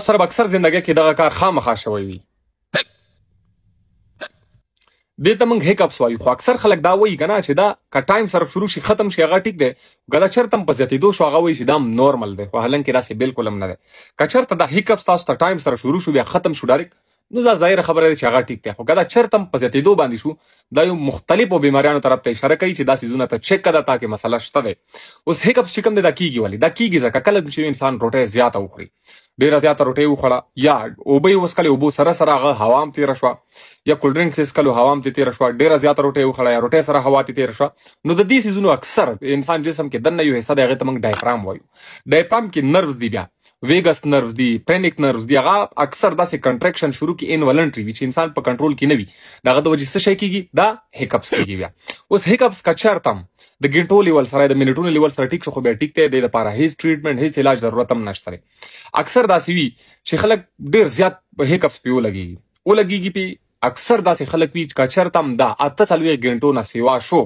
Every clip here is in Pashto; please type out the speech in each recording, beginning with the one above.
سره به اکثر زندګۍ کې دغه کار خامخا شوی وي دې ته موږ هیکاپس وایو خو اکثر خلک دا وایي کنه چې دا کا ټایم سره شروع شي ختم شي هغه ټیک دی کله چرته په زیاتې دوه شو هغه وایي چې دا نورمال دی خو هلن کې دا سي بالکل هم نه دی کچرته دا هیکاپس تاسو ته ټایم سره شروع شو بیا ختم شو ډایرک نو دا ظاهر خبره ده چې هغه ټیک دی خو دا چرتم په زیاتېدو باندې شو دا یو مختلفو بیماریانو طرف ته اشاره کوي چې دا سيزونه ته چک کړه تاکي مسله شته ده اوس هیکپ شکم دا کیږي ولی دا کیږي ځکه کله چې انسان روټه زیاته وخوري ډیره زیاته روټه وخوړه یا اوبې وسکلې اوبو سره سره هغه هوام تیر شو یا کول ډرینګ وسکلو هوام تیر شو ډیره زیاته روټه وخوړه یا روټه سره هوا تیر شو نو د دې سيزونو اکثر انسان جسم کې دنه یو حصہ دی هغه ته موږ ډایفرام وایو ډایفرام کې نروز دی بیا ویګس نروز دی پینیک نروز دی هغه اکثر داسې کنټریکشن شروع کی انولنټری وی چې انسان په کنټرول کې نه وي دغه د وجې څه شي کیږي دا هیکپس کیږي بیا اوس هیکپس کا چرتم د ګینټو لیول سره د منټونو لیول سره ټیک شو خو بیا ټیک ته د لپاره هیڅ ټریټمنټ هیڅ علاج ضرورت هم نشته اکثر داسې وی چې خلک ډیر زیات هیکپس پیو لګي او لګيږي پی اکثر داسې خلک وی چې کا چرتم دا اته څلوي ګینټو نه سیوا شو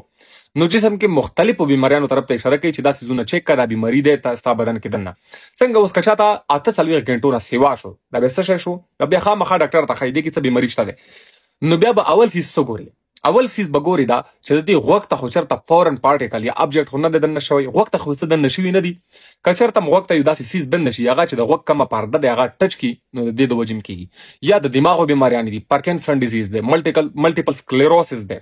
نو جسم کې مختلفو بیماریانو طرف ته اشاره کوي چې دا سيزونه چې کړه د بیماری د تاسو بدن کې دننه څنګه اوس کچا ته اته سلوي غنټو را سیوا شو دا به څه شو دا بیا خامخا ډاکټر ته خېدې کې څه بیماری شته نو بیا به اول سیس څه ګوري اول سیس به ګوري دا چې د دې غوښته خو چرته فورن پارټیکل یا ابجیکټ خو نه ده دنه شوی غوښته خو څه دنه شوی نه دی که چرته غوښته یو داسې سیس دنه شي هغه چې د غوږ کمه پرده دی هغه ټچ کی نو د دې د وجم کیږي یا د دماغو بیماریان دي پارکنسن ډیزیز دی ملټیکل ملټیپل سکلیروسس دی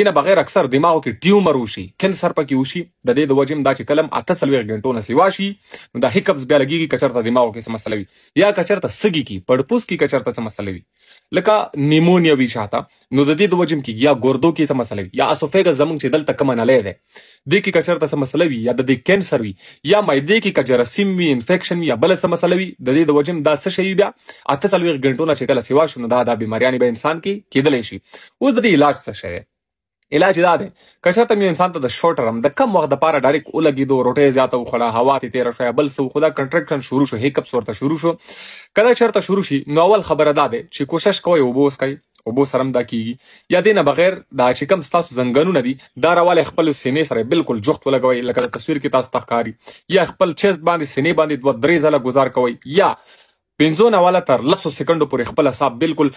دینه بغیر اکثر دماغو کې ټیومر وشي کینسر پکې وشي د دې د وجم دا چې کلم اته سلوي غنټو نه سیوا شي نو دا هیکپس بیا لګيږي که چرته دماغو کې سمسله وي یا که چرته سګي کی پړپوس کې که چرته سمسله وي لکه نیمونیا وی شاته نو د دې د وجم کیږي یا ګردو کې څه مسله وي یا اسوفیګس زمونږ چې دلته کومه نلې ده د کې کچر ته مسله وي یا د دې کینسر وي یا مېدې کې کجرسیم وي انفیکشن وي یا بل څه مسله وي د دې د وجم دا څه شی بیا اته څلور غنټو نه چې کله سیوا شونه دا د بیماریانې به انسان کې کېدلې شي اوس د دې علاج څه شی علاج دا دی کچر ته انسان ته د شورټ رم د کم وخت لپاره ډایرک ولګیدو روټې زیاته وخړه هوا ته تیر شو بل سو خدا کنټراکشن شروع شو هیکپ صورت شروع شو کله چرته شروع شي نو اول خبره ده چې کوشش کوی وبوس کوي او بو سرم دا کیږي یا دینه بغیر دا چې کم تاسو زنګنونه دي دا راواله خپل سینې سره بالکل جوخت ولګوي لکه د تصویر کې تاسو تخکاری یا خپل چیز باندې سینې باندې دوه درې ځله گزار کوي یا پنځونه والا تر لسو سکندو پورې خپل حساب بالکل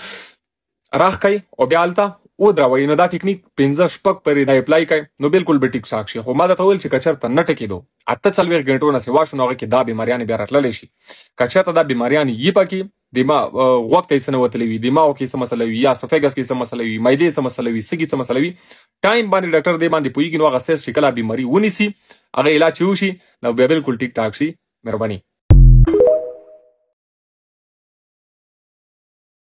راخ کوي او بیا البته و دروي نو دا ټیکنیک 15 شپک پرې نه اپلای کای نو بالکل به ټیک ساک شي خو ما دا ټول چې کچر ته نه ټکی دو اته څلور غنټو نه سوا شو نو کې دا بیماریان بیا راتللی شي کچر ته دا بیماریان یی پکی دماغ غوږ ته څه نه وتلی وي دماغ کې څه مسله وي یا سفګس کې څه مسله وي مېدې څه مسله وي سګي څه مسله وي ټایم باندې ډاکټر دې باندې پوېږي نو هغه سیس شکل بیماری ونیسي هغه علاج وشي نو بیا بالکل ټیک ټاک شي مهرباني